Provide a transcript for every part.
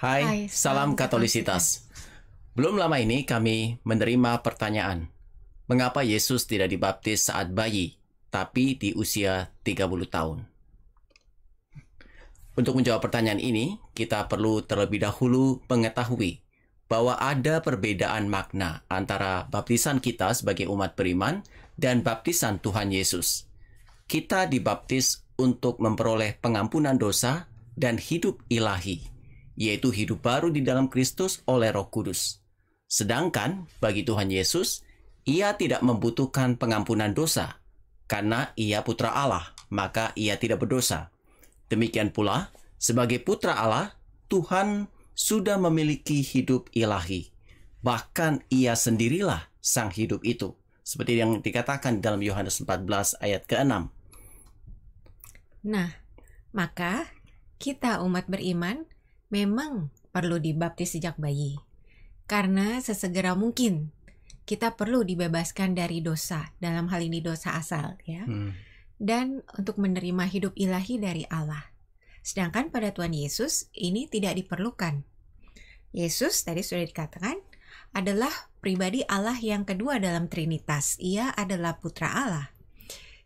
Hai, Hai salam, salam Katolisitas. Belum lama ini kami menerima pertanyaan, mengapa Yesus tidak dibaptis saat bayi, tapi di usia 30 tahun? Untuk menjawab pertanyaan ini, kita perlu terlebih dahulu mengetahui bahwa ada perbedaan makna antara baptisan kita sebagai umat beriman dan baptisan Tuhan Yesus. Kita dibaptis untuk memperoleh pengampunan dosa dan hidup ilahi yaitu hidup baru di dalam Kristus oleh Roh Kudus. Sedangkan bagi Tuhan Yesus, ia tidak membutuhkan pengampunan dosa karena ia putra Allah, maka ia tidak berdosa. Demikian pula, sebagai putra Allah, Tuhan sudah memiliki hidup ilahi. Bahkan ia sendirilah sang hidup itu. Seperti yang dikatakan dalam Yohanes 14 ayat ke-6. Nah, maka kita umat beriman memang perlu dibaptis sejak bayi. Karena sesegera mungkin kita perlu dibebaskan dari dosa, dalam hal ini dosa asal ya. Hmm. Dan untuk menerima hidup ilahi dari Allah. Sedangkan pada Tuhan Yesus ini tidak diperlukan. Yesus tadi sudah dikatakan adalah pribadi Allah yang kedua dalam Trinitas. Ia adalah putra Allah.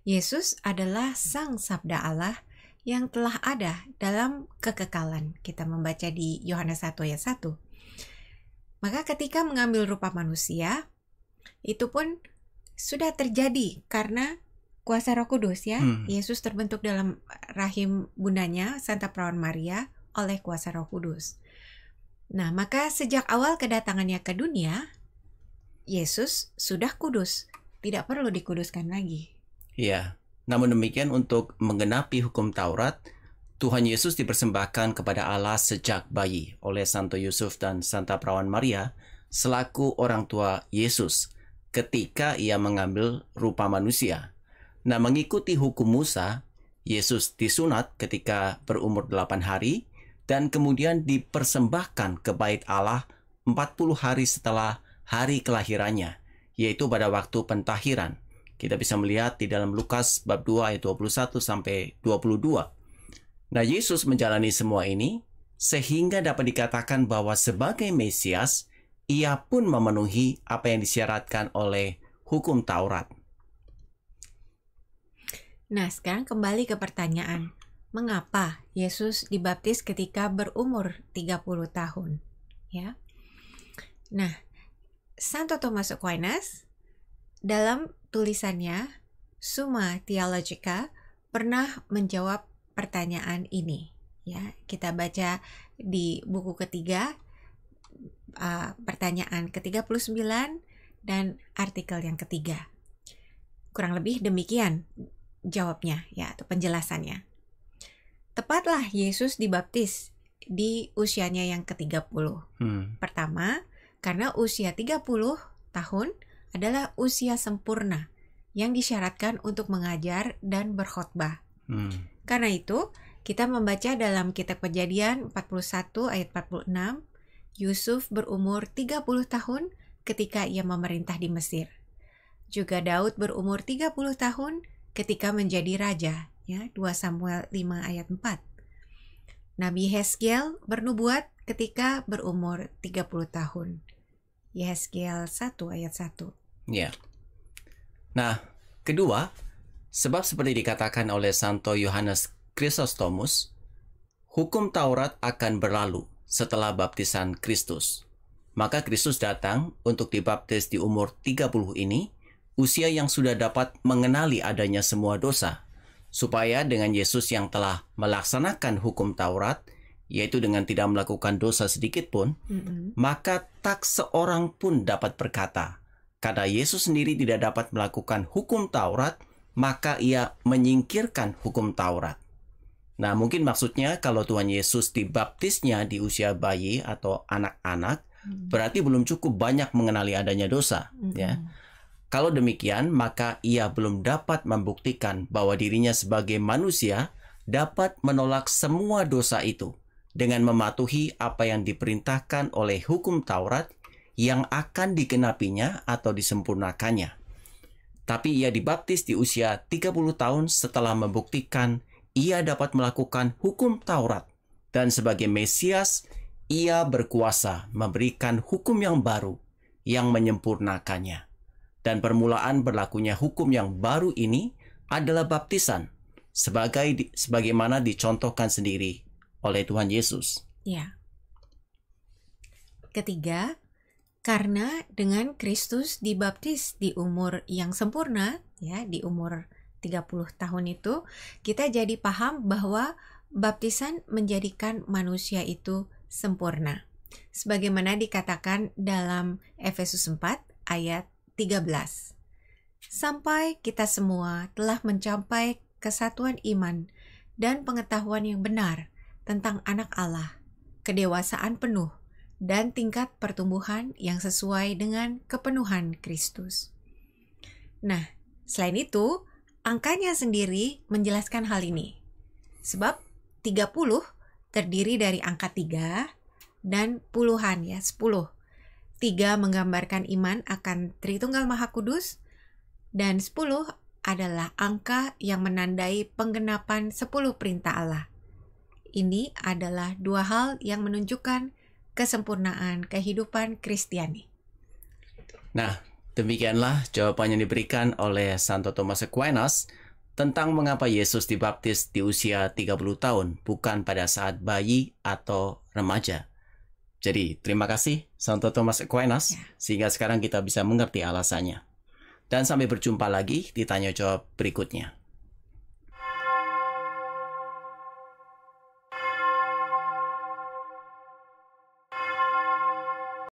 Yesus adalah sang sabda Allah yang telah ada dalam kekekalan. Kita membaca di Yohanes 1 ayat 1. Maka ketika mengambil rupa manusia, itu pun sudah terjadi karena kuasa Roh Kudus ya. Hmm. Yesus terbentuk dalam rahim bundanya Santa Perawan Maria oleh kuasa Roh Kudus. Nah, maka sejak awal kedatangannya ke dunia, Yesus sudah kudus, tidak perlu dikuduskan lagi. Iya. Namun demikian untuk menggenapi hukum Taurat, Tuhan Yesus dipersembahkan kepada Allah sejak bayi oleh Santo Yusuf dan Santa Perawan Maria selaku orang tua Yesus ketika ia mengambil rupa manusia. Nah, mengikuti hukum Musa, Yesus disunat ketika berumur 8 hari dan kemudian dipersembahkan ke bait Allah 40 hari setelah hari kelahirannya, yaitu pada waktu pentahiran. Kita bisa melihat di dalam Lukas bab 2 ayat 21 sampai 22. Nah, Yesus menjalani semua ini sehingga dapat dikatakan bahwa sebagai Mesias, ia pun memenuhi apa yang disyaratkan oleh hukum Taurat. Nah, sekarang kembali ke pertanyaan. Mengapa Yesus dibaptis ketika berumur 30 tahun? Ya. Nah, Santo Thomas Aquinas dalam tulisannya Summa Theologica pernah menjawab pertanyaan ini. Ya, kita baca di buku ketiga uh, pertanyaan ke-39 dan artikel yang ketiga. Kurang lebih demikian jawabnya ya atau penjelasannya. Tepatlah Yesus dibaptis di usianya yang ke-30. Hmm. Pertama, karena usia 30 tahun adalah usia sempurna yang disyaratkan untuk mengajar dan berkhotbah. Hmm. Karena itu, kita membaca dalam kitab Kejadian 41 ayat 46, Yusuf berumur 30 tahun ketika ia memerintah di Mesir. Juga Daud berumur 30 tahun ketika menjadi raja, ya, 2 Samuel 5 ayat 4. Nabi Heskiel bernubuat ketika berumur 30 tahun. Yeskiel 1 ayat 1. Ya. Nah, kedua, sebab seperti dikatakan oleh Santo Yohanes Chrysostomus, hukum Taurat akan berlalu setelah baptisan Kristus. Maka Kristus datang untuk dibaptis di umur 30 ini, usia yang sudah dapat mengenali adanya semua dosa, supaya dengan Yesus yang telah melaksanakan hukum Taurat, yaitu dengan tidak melakukan dosa sedikit pun, mm -hmm. maka tak seorang pun dapat berkata, karena Yesus sendiri tidak dapat melakukan hukum Taurat, maka ia menyingkirkan hukum Taurat. Nah, mungkin maksudnya kalau Tuhan Yesus dibaptisnya di usia bayi atau anak-anak, hmm. berarti belum cukup banyak mengenali adanya dosa, hmm. ya. Kalau demikian, maka ia belum dapat membuktikan bahwa dirinya sebagai manusia dapat menolak semua dosa itu dengan mematuhi apa yang diperintahkan oleh hukum Taurat yang akan dikenapinya atau disempurnakannya. Tapi ia dibaptis di usia 30 tahun setelah membuktikan ia dapat melakukan hukum Taurat dan sebagai Mesias ia berkuasa memberikan hukum yang baru yang menyempurnakannya. Dan permulaan berlakunya hukum yang baru ini adalah baptisan sebagai sebagaimana dicontohkan sendiri oleh Tuhan Yesus. Ya. Ketiga, karena dengan Kristus dibaptis di umur yang sempurna, ya, di umur 30 tahun itu, kita jadi paham bahwa baptisan menjadikan manusia itu sempurna. Sebagaimana dikatakan dalam Efesus 4 ayat 13. Sampai kita semua telah mencapai kesatuan iman dan pengetahuan yang benar tentang anak Allah, kedewasaan penuh, dan tingkat pertumbuhan yang sesuai dengan kepenuhan Kristus. Nah, selain itu, angkanya sendiri menjelaskan hal ini. Sebab 30 terdiri dari angka 3 dan puluhan ya, 10. 3 menggambarkan iman akan Tritunggal Maha Kudus dan 10 adalah angka yang menandai penggenapan 10 perintah Allah. Ini adalah dua hal yang menunjukkan kesempurnaan kehidupan Kristiani. Nah, demikianlah jawaban yang diberikan oleh Santo Thomas Aquinas tentang mengapa Yesus dibaptis di usia 30 tahun, bukan pada saat bayi atau remaja. Jadi, terima kasih Santo Thomas Aquinas, ya. sehingga sekarang kita bisa mengerti alasannya. Dan sampai berjumpa lagi di tanya jawab berikutnya.